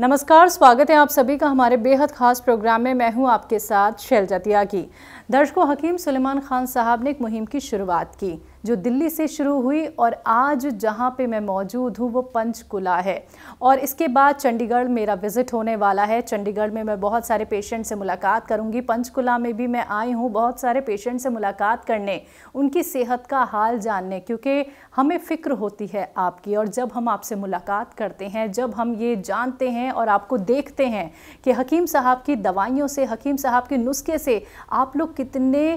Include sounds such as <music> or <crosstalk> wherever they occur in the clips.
नमस्कार स्वागत है आप सभी का हमारे बेहद खास प्रोग्राम में मैं हूं आपके साथ शैलजा त्यागी दर्शकों हकीम सुलेमान खान साहब ने एक मुहिम की शुरुआत की जो दिल्ली से शुरू हुई और आज जहाँ पे मैं मौजूद हूँ वो पंचकुला है और इसके बाद चंडीगढ़ मेरा विज़िट होने वाला है चंडीगढ़ में मैं बहुत सारे पेशेंट से मुलाकात करूँगी पंचकुला में भी मैं आई हूँ बहुत सारे पेशेंट से मुलाकात करने उनकी सेहत का हाल जानने क्योंकि हमें फ़िक्र होती है आपकी और जब हम आपसे मुलाकात करते हैं जब हम ये जानते हैं और आपको देखते हैं कि हकीम साहब की दवाइयों से हकीम साहब के नुस्खे से आप लोग कितने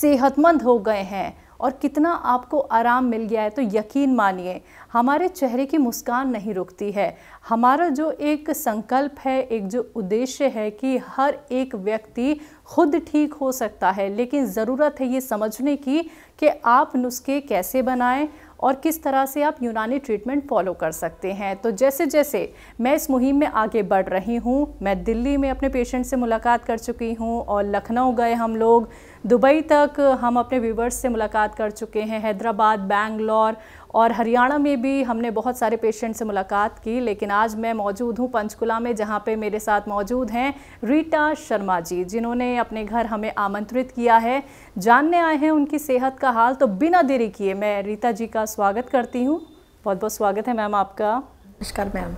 सेहतमंद हो गए हैं और कितना आपको आराम मिल गया है तो यकीन मानिए हमारे चेहरे की मुस्कान नहीं रुकती है हमारा जो एक संकल्प है एक जो उद्देश्य है कि हर एक व्यक्ति खुद ठीक हो सकता है लेकिन ज़रूरत है ये समझने की कि आप नुस्खे कैसे बनाएं और किस तरह से आप यूनानी ट्रीटमेंट फॉलो कर सकते हैं तो जैसे जैसे मैं इस मुहिम में आगे बढ़ रही हूँ मैं दिल्ली में अपने पेशेंट से मुलाकात कर चुकी हूँ और लखनऊ गए हम लोग दुबई तक हम अपने व्यूवर्स से मुलाकात कर चुके हैं हैदराबाद बैंगलोर और हरियाणा में भी हमने बहुत सारे पेशेंट से मुलाकात की लेकिन आज मैं मौजूद हूँ पंचकुला में जहाँ पे मेरे साथ मौजूद हैं रीटा शर्मा जी जिन्होंने अपने घर हमें आमंत्रित किया है जानने आए हैं उनकी सेहत का हाल तो बिना देरी किए मैं रीता जी का स्वागत करती हूँ बहुत बहुत स्वागत है मैम आपका नमस्कार मैम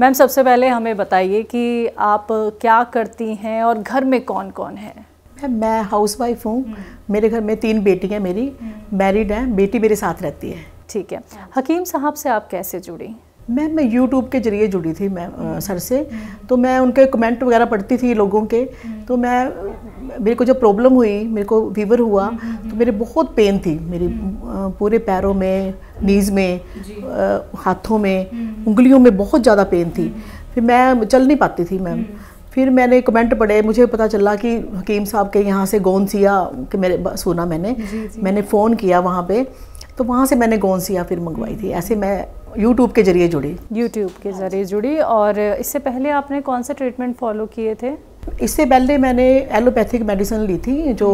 मैम सबसे पहले हमें बताइए कि आप क्या करती हैं और घर में कौन कौन है मैम मैं हाउस वाइफ हूँ हम्म। मेरे घर में तीन बेटियाँ मेरी मैरिड हम्म। हैं बेटी मेरे साथ रहती है ठीक है हकीम साहब से आप कैसे जुड़ी मैम मैं यूट्यूब के जरिए जुड़ी थी मैम हम्म। सर से तो मैं उनके कमेंट वगैरह पढ़ती थी लोगों के तो मैं मेरे को जब प्रॉब्लम हुई मेरे को फीवर हुआ हम्म, हम्म, तो हम्म। मेरे बहुत पेन थी मेरे पूरे पैरों में नीज़ में हाथों में उंगलियों में बहुत ज़्यादा पेन थी फिर मैं चल नहीं पाती थी मैम फिर मैंने कमेंट पढ़े मुझे पता चला कि हकीम साहब के यहाँ से गौन सिया के मेरे सुना मैंने जी, जी। मैंने फ़ोन किया वहाँ पे तो वहाँ से मैंने गौन सिया फिर मंगवाई थी ऐसे मैं यूट्यूब के ज़रिए जुड़ी यूट्यूब के ज़रिए जुड़ी और इससे पहले आपने कौन से ट्रीटमेंट फॉलो किए थे इससे पहले मैंने एलोपैथिक मेडिसिन ली थी जो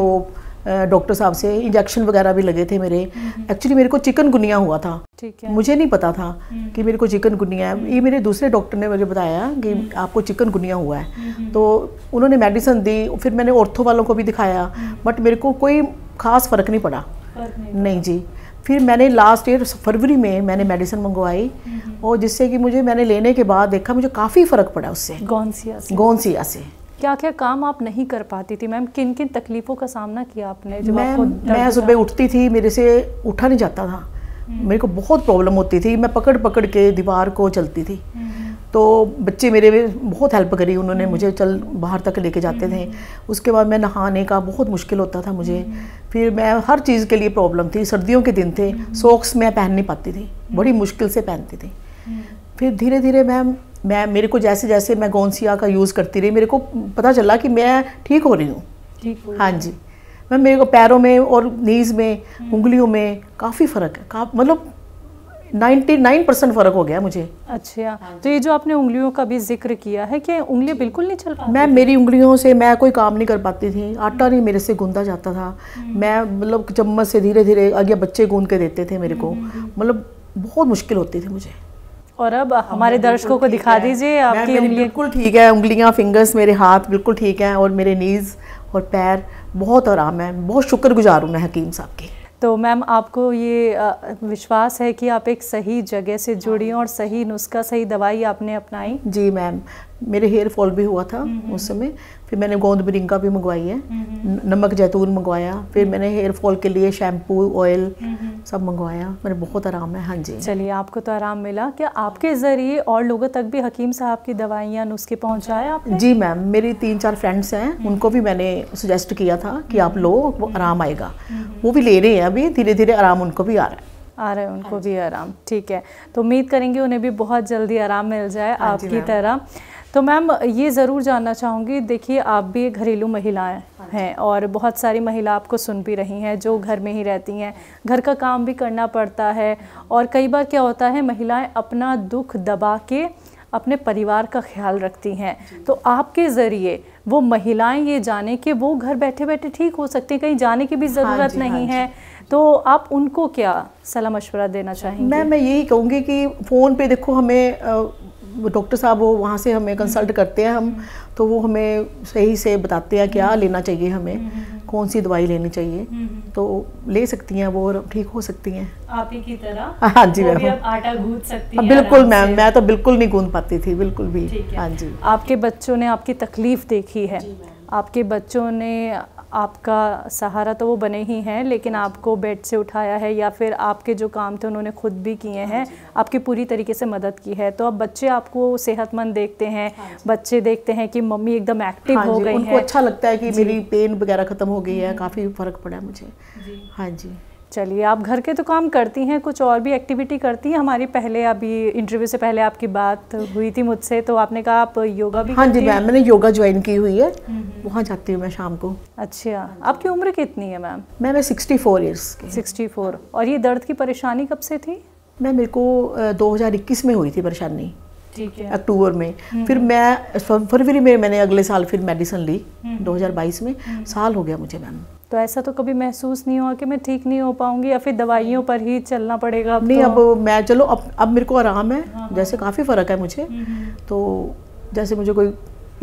डॉक्टर साहब से इंजेक्शन वगैरह भी लगे थे मेरे एक्चुअली हम्म। मेरे को चिकन गुनिया हुआ था ठीक है मुझे नहीं पता था हम्म। कि मेरे को चिकन गुनिया है ये मेरे दूसरे डॉक्टर ने मुझे बताया कि हम्म। आपको चिकन गुनिया हुआ है तो उन्होंने मेडिसिन दी फिर मैंने औरतों वालों को भी दिखाया बट मेरे को कोई खास फ़र्क नहीं पड़ा नहीं जी फिर मैंने लास्ट ईयर फरवरी में मैंने मेडिसिन मंगवाई और जिससे कि मुझे मैंने लेने के बाद देखा मुझे काफ़ी फ़र्क पड़ा उससे गौनसिया से गौनसिया से क्या क्या काम आप नहीं कर पाती थी मैम किन किन तकलीफ़ों का सामना किया आपने जब मैं, आपको मैं सुबह उठती थी मेरे से उठा नहीं जाता था हम्म। मेरे को बहुत प्रॉब्लम होती थी मैं पकड़ पकड़ के दीवार को चलती थी हम्म। तो बच्चे मेरे में बहुत हेल्प करी उन्होंने हम्म। मुझे चल बाहर तक लेके जाते थे उसके बाद मैं नहाने का बहुत मुश्किल होता था मुझे फिर मैं हर चीज़ के लिए प्रॉब्लम थी सर्दियों के दिन थे सॉक्स मैं पहन नहीं पाती थी बड़ी मुश्किल से पहनती थी फिर धीरे धीरे मैम मैं मेरे को जैसे जैसे मैं गौनसिया का यूज़ करती रही मेरे को पता चला कि मैं ठीक हो रही हूँ हाँ जी मैम मेरे को पैरों में और नीज़ में उंगलियों में काफ़ी फ़र्क है काफ मतलब नाइन्टी नाइन परसेंट फ़र्क हो गया मुझे अच्छा तो ये जो आपने उंगलियों का भी जिक्र किया है कि उंगलियाँ बिल्कुल नहीं चल पाती मैम मेरी उंगलियों से मैं कोई काम नहीं कर पाती थी आटा नहीं मेरे से गूंदा जाता था हम्म। मैं मतलब चम्मच से धीरे धीरे आगे बच्चे गूंद के देते थे मेरे को हम्म, हम्म, मतलब बहुत मुश्किल होती थी मुझे और अब हमारे दर्शकों को दिखा दीजिए आपकी उंगली बिल्कुल ठीक है उंगलियां फिंगर्स मेरे हाथ बिल्कुल ठीक हैं और मेरे नीज़ और पैर बहुत आराम है बहुत शुक्रगुजार हूँ मैं हकीम साहब की तो मैम आपको ये विश्वास है कि आप एक सही जगह से जुड़ी हाँ। और सही नुस्खा सही दवाई आपने अपनाई जी मैम मेरे हेयर फॉल भी हुआ था हम्म, उस हम्म। समय फिर मैंने गोंद बिरिंगा भी मंगवाई है हम्म, नमक जैतून मंगवाया फिर मैंने हेयर फॉल के लिए शैम्पू ऑयल सब मंगवाया मैंने बहुत आराम है हाँ जी चलिए आपको तो आराम मिला क्या आपके ज़रिए और लोगों तक भी हकीम साहब की दवाइयाँ नुस्खे पहुँचाए आप जी मैम मेरी तीन चार फ्रेंड्स हैं उनको भी मैंने सुजेस्ट किया था कि आप लो वो आराम आएगा वो भी ले रहे हैं अभी धीरे धीरे आराम उनको भी आ रहा है आ रहे हैं उनको हाँ भी आराम ठीक है तो उम्मीद करेंगे उन्हें भी बहुत जल्दी आराम मिल जाए हाँ आपकी तरह तो मैम ये ज़रूर जानना चाहूँगी देखिए आप भी घरेलू महिलाएं हाँ हैं और बहुत सारी महिला आपको सुन भी रही हैं जो घर में ही रहती हैं घर का काम भी करना पड़ता है और कई बार क्या होता है महिलाएं अपना दुख दबा के अपने परिवार का ख्याल रखती हैं तो आपके ज़रिए वो महिलाएं ये जाने कि वो घर बैठे बैठे ठीक हो सकते हैं कहीं जाने की भी ज़रूरत हाँ नहीं हाँ है तो आप उनको क्या सलाह मशवरा देना चाहेंगे मैं मैं यही कहूँगी कि फ़ोन पे देखो हमें डॉक्टर साहब वो वहाँ से हमें कंसल्ट करते हैं हम तो वो हमें सही से बताते हैं क्या लेना चाहिए हमें कौन सी दवाई लेनी चाहिए तो ले सकती हैं वो और ठीक हो सकती हैं आप ही की तरह हाँ जी मैम आटा गूंद सकती हैं बिल्कुल मैम मैं तो बिल्कुल नहीं गूंद पाती थी बिल्कुल भी हाँ जी आपके बच्चों ने आपकी तकलीफ देखी है आपके बच्चों ने आपका सहारा तो वो बने ही हैं लेकिन हाँ आपको बेड से उठाया है या फिर आपके जो काम थे उन्होंने खुद भी किए हाँ हैं आपकी पूरी तरीके से मदद की है तो अब बच्चे आपको सेहतमंद देखते हैं हाँ बच्चे देखते हैं कि मम्मी एकदम एक्टिव हो गई है अच्छा लगता है कि मेरी पेन वगैरह ख़त्म हो गई है हम्म। काफ़ी फ़र्क पड़ा है मुझे हाँ जी चलिए आप घर के तो काम करती हैं कुछ और भी एक्टिविटी करती हैं हमारी पहले अभी इंटरव्यू से पहले आपकी बात हुई थी मुझसे तो आपने कहा आप योगा भी हाँ जी मैम मैंने योगा ज्वाइन की हुई है हम्म, हम्म। वहाँ जाती हूँ मैं शाम को अच्छा आपकी उम्र कितनी है मैम मैं मैं sixty four years sixty four और ये दर्द की परेशानी कब से थी मैं मेरे को दो हज़ार इक्कीस में हुई थी परेशानी अक्टूबर में हम्म। फिर मैं फरवरी में मैंने अगले साल फिर मेडिसिन ली 2022 हम्म। में हम्म। साल हो गया मुझे मैम तो ऐसा तो कभी महसूस नहीं हुआ कि मैं ठीक नहीं हो पाऊंगी या फिर दवाइयों पर ही चलना पड़ेगा अब नहीं तो... अब मैं चलो अब अब मेरे को आराम है हाँ, हाँ। जैसे काफ़ी फ़र्क है मुझे तो जैसे मुझे कोई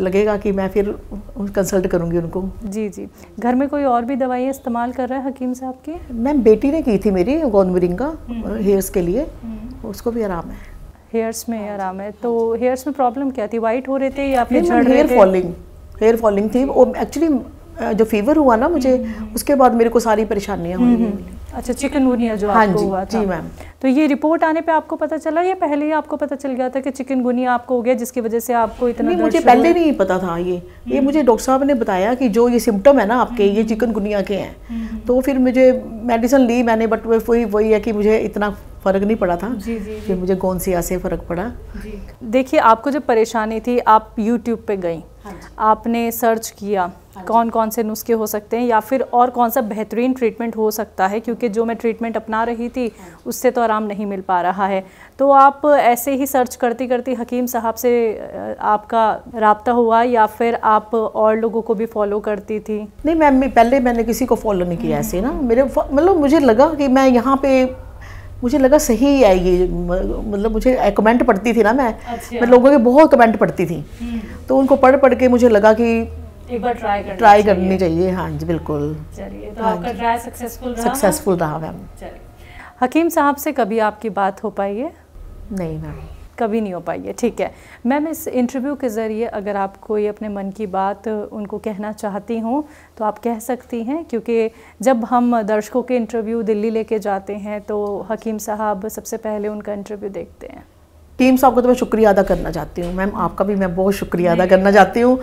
लगेगा कि मैं फिर कंसल्ट करूंगी उनको जी जी घर में कोई और भी दवाइयाँ इस्तेमाल कर रहा है हकीम साहब की मैम बेटी ने की थी मेरी गोंदमरिंग का हेयर्स के लिए उसको भी आराम है हेयर्स में आराम हाँ है हाँ तो हेयर्स में प्रॉब्लम क्या थी वाइट हो रहे थे या फिर हेयर फॉलिंग हेयर फॉलिंग थी वो एक्चुअली जो फीवर हुआ ना मुझे हम्म, हम्म। उसके बाद मेरे को सारी परेशानियाँ हुई हम्म, अच्छा चिकनगुनिया जो हाँ आपको जी, हुआ था जी मैम तो ये रिपोर्ट आने पे आपको पता चला या पहले ही आपको पता चल गया था कि चिकनगुनिया आपको हो गया जिसकी वजह से आपको इतना नहीं मुझे पहले नहीं पता था ये ये मुझे डॉक्टर साहब ने बताया कि जो ये सिम्टम है ना आपके ये चिकनगुनिया के हैं तो फिर मुझे मेडिसिन ली मैंने बट वही वही है कि मुझे इतना फ़र्क नहीं पड़ा था जी जी फिर मुझे कौन सी से फ़र्क पड़ा देखिए आपको जब परेशानी थी आप यूट्यूब पे गई हाँ आपने सर्च किया हाँ कौन कौन से नुस्खे हो सकते हैं या फिर और कौन सा बेहतरीन ट्रीटमेंट हो सकता है क्योंकि जो मैं ट्रीटमेंट अपना रही थी हाँ उससे तो आराम नहीं मिल पा रहा है तो आप ऐसे ही सर्च करती करती हकीम साहब से आपका रबता हुआ या फिर आप और लोगों को भी फॉलो करती थी नहीं मैम पहले मैंने किसी को फॉलो नहीं किया हम्म, ऐसे ना हम्म। मेरे मतलब मुझे लगा कि मैं यहाँ पे मुझे लगा सही आएगी मतलब मुझे कमेंट पढ़ती थी ना मैं अच्छा। मैं लोगों के बहुत कमेंट पढ़ती थी हम्म। तो उनको पढ़ पढ़ के मुझे लगा कि एक बार ट्राई करनी ट्राई करनी चाहिए हाँ जी बिल्कुल तो हाँ आपका ट्राई सक्सेसफुल सक्सेसफुल रहा मैम हकीम साहब से कभी आपकी बात हो पाई है नहीं मैम कभी नहीं हो पाई है ठीक है मैम इस इंटरव्यू के ज़रिए अगर आप कोई अपने मन की बात उनको कहना चाहती हूँ तो आप कह सकती हैं क्योंकि जब हम दर्शकों के इंटरव्यू दिल्ली लेके जाते हैं तो हकीम साहब सबसे पहले उनका इंटरव्यू देखते हैं टीम साहब को तो मैं शुक्रिया अदा करना चाहती हूँ मैम आपका भी मैं बहुत शुक्रिया अदा करना चाहती हूँ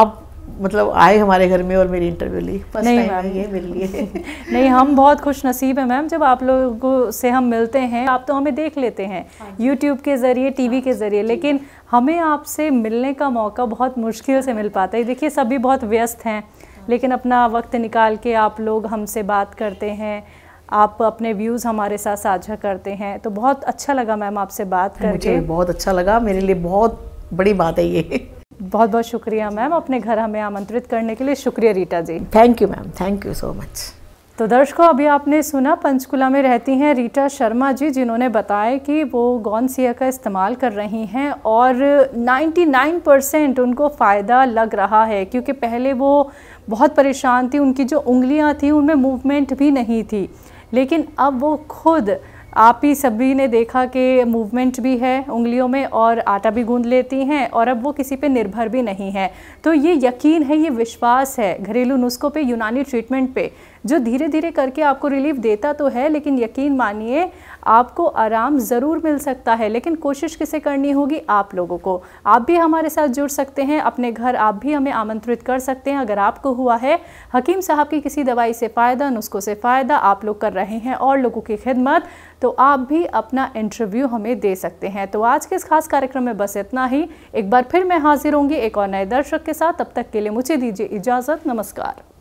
आप मतलब आए हमारे घर में और मेरी इंटरव्यू ली नहीं मैम ये मिल लिए <laughs> नहीं हम बहुत खुश नसीब हैं मैम जब आप लोगों से हम मिलते हैं आप तो हमें देख लेते हैं यूट्यूब हाँ के ज़रिए टीवी के हाँ ज़रिए लेकिन हमें आपसे मिलने का मौका बहुत मुश्किल से मिल पाता है देखिए सभी बहुत व्यस्त हैं हाँ। लेकिन अपना वक्त निकाल के आप लोग हमसे बात करते हैं आप अपने व्यूज़ हमारे साथ साझा करते हैं तो बहुत अच्छा लगा मैम आपसे बात करके मुझे बहुत अच्छा लगा मेरे लिए बहुत बड़ी बात है ये बहुत बहुत शुक्रिया मैम अपने घर हमें आमंत्रित करने के लिए शुक्रिया Rita ji thank you ma'am thank you so much तो दर्शकों अभी आपने सुना पंचकुला में रहती हैं रीटा शर्मा जी जिन्होंने बताया कि वो गौनसिया का इस्तेमाल कर रही हैं और 99 परसेंट उनको फ़ायदा लग रहा है क्योंकि पहले वो बहुत परेशान थी उनकी जो उंगलियां थी उनमें मूवमेंट भी नहीं थी लेकिन अब वो खुद आप ही सभी ने देखा कि मूवमेंट भी है उंगलियों में और आटा भी गूंद लेती हैं और अब वो किसी पे निर्भर भी नहीं है तो ये यकीन है ये विश्वास है घरेलू नुस्खों पे यूनानी ट्रीटमेंट पे जो धीरे धीरे करके आपको रिलीफ देता तो है लेकिन यकीन मानिए आपको आराम ज़रूर मिल सकता है लेकिन कोशिश किसे करनी होगी आप लोगों को आप भी हमारे साथ जुड़ सकते हैं अपने घर आप भी हमें आमंत्रित कर सकते हैं अगर आपको हुआ है हकीम साहब की किसी दवाई से फ़ायदा नुस्खों से फ़ायदा आप लोग कर रहे हैं और लोगों की खिदमत तो आप भी अपना इंटरव्यू हमें दे सकते हैं तो आज के इस खास कार्यक्रम में बस इतना ही एक बार फिर मैं हाजिर होंगी एक और नए दर्शक के साथ तब तक के लिए मुझे दीजिए इजाज़त नमस्कार